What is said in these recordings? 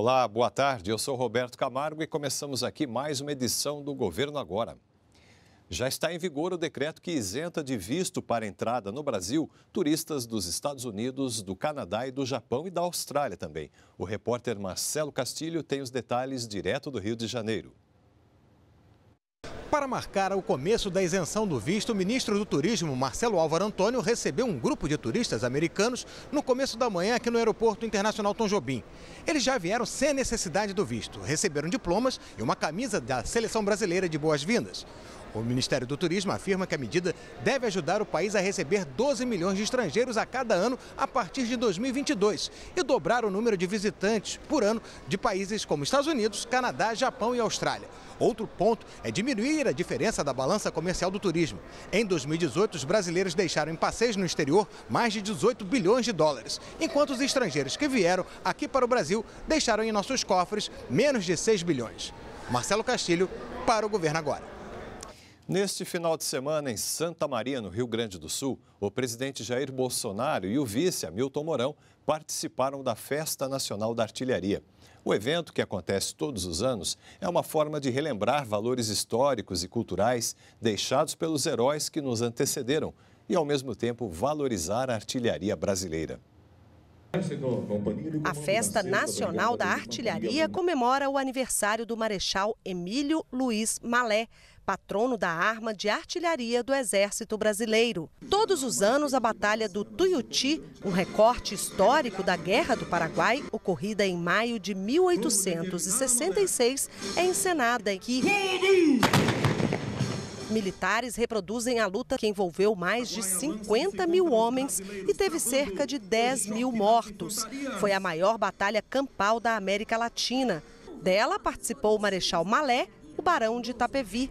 Olá, boa tarde. Eu sou Roberto Camargo e começamos aqui mais uma edição do Governo Agora. Já está em vigor o decreto que isenta de visto para entrada no Brasil turistas dos Estados Unidos, do Canadá e do Japão e da Austrália também. O repórter Marcelo Castilho tem os detalhes direto do Rio de Janeiro. Para marcar o começo da isenção do visto, o ministro do Turismo, Marcelo Álvaro Antônio, recebeu um grupo de turistas americanos no começo da manhã aqui no Aeroporto Internacional Tom Jobim. Eles já vieram sem necessidade do visto, receberam diplomas e uma camisa da Seleção Brasileira de Boas-Vindas. O Ministério do Turismo afirma que a medida deve ajudar o país a receber 12 milhões de estrangeiros a cada ano a partir de 2022 e dobrar o número de visitantes por ano de países como Estados Unidos, Canadá, Japão e Austrália. Outro ponto é diminuir a diferença da balança comercial do turismo. Em 2018, os brasileiros deixaram em passeios no exterior mais de 18 bilhões de dólares, enquanto os estrangeiros que vieram aqui para o Brasil deixaram em nossos cofres menos de 6 bilhões. Marcelo Castilho, para o Governo Agora. Neste final de semana, em Santa Maria, no Rio Grande do Sul, o presidente Jair Bolsonaro e o vice Hamilton Mourão participaram da Festa Nacional da Artilharia. O evento, que acontece todos os anos, é uma forma de relembrar valores históricos e culturais deixados pelos heróis que nos antecederam e, ao mesmo tempo, valorizar a artilharia brasileira. A Festa Nacional da Artilharia comemora o aniversário do Marechal Emílio Luiz Malé, patrono da arma de artilharia do Exército Brasileiro. Todos os anos, a Batalha do Tuiuti, um recorte histórico da Guerra do Paraguai, ocorrida em maio de 1866, é encenada aqui. Militares reproduzem a luta que envolveu mais de 50 mil homens e teve cerca de 10 mil mortos. Foi a maior batalha campal da América Latina. Dela participou o Marechal Malé, o Barão de Itapevi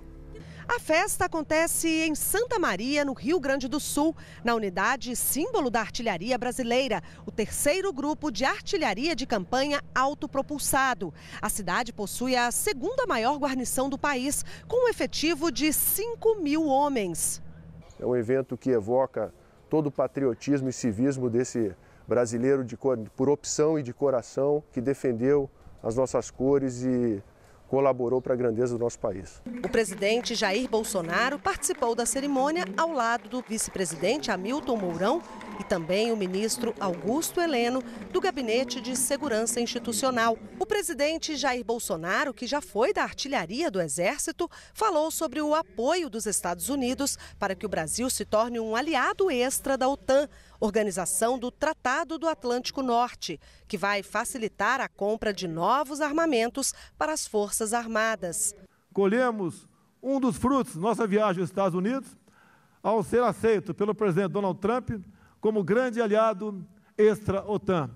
a festa acontece em Santa Maria, no Rio Grande do Sul, na unidade símbolo da artilharia brasileira, o terceiro grupo de artilharia de campanha autopropulsado. A cidade possui a segunda maior guarnição do país, com um efetivo de 5 mil homens. É um evento que evoca todo o patriotismo e civismo desse brasileiro de, por opção e de coração que defendeu as nossas cores e colaborou para a grandeza do nosso país. O presidente Jair Bolsonaro participou da cerimônia ao lado do vice-presidente Hamilton Mourão e também o ministro Augusto Heleno, do Gabinete de Segurança Institucional. O presidente Jair Bolsonaro, que já foi da artilharia do Exército, falou sobre o apoio dos Estados Unidos para que o Brasil se torne um aliado extra da OTAN, organização do Tratado do Atlântico Norte, que vai facilitar a compra de novos armamentos para as Forças Armadas. Colhemos um dos frutos da nossa viagem aos Estados Unidos ao ser aceito pelo presidente Donald Trump como grande aliado extra-OTAN.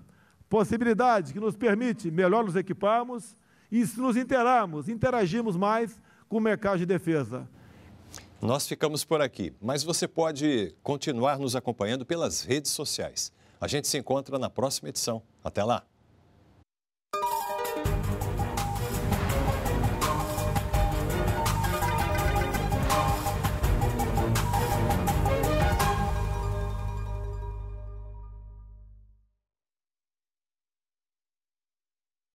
Possibilidade que nos permite melhor nos equiparmos e, se nos interarmos, interagirmos mais com o mercado de defesa. Nós ficamos por aqui, mas você pode continuar nos acompanhando pelas redes sociais. A gente se encontra na próxima edição. Até lá!